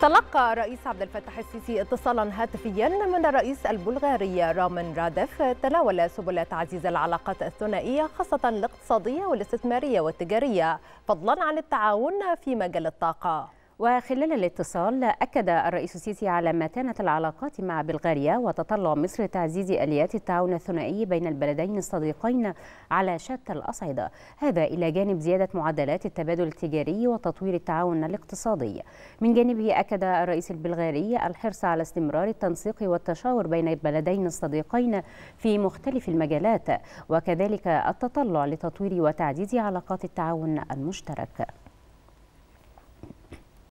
تلقى الرئيس عبد الفتاح السيسي اتصالا هاتفيا من الرئيس البلغاري رامن رادف تناول سبل تعزيز العلاقات الثنائيه خاصه الاقتصاديه والاستثماريه والتجاريه فضلا عن التعاون في مجال الطاقه وخلال الاتصال أكد الرئيس السيسي على متانة العلاقات مع بلغاريا وتطلع مصر تعزيز آليات التعاون الثنائي بين البلدين الصديقين على شتى الأصعدة هذا إلى جانب زيادة معدلات التبادل التجاري وتطوير التعاون الاقتصادي من جانبه أكد الرئيس البلغاري الحرص على استمرار التنسيق والتشاور بين البلدين الصديقين في مختلف المجالات وكذلك التطلع لتطوير وتعزيز علاقات التعاون المشترك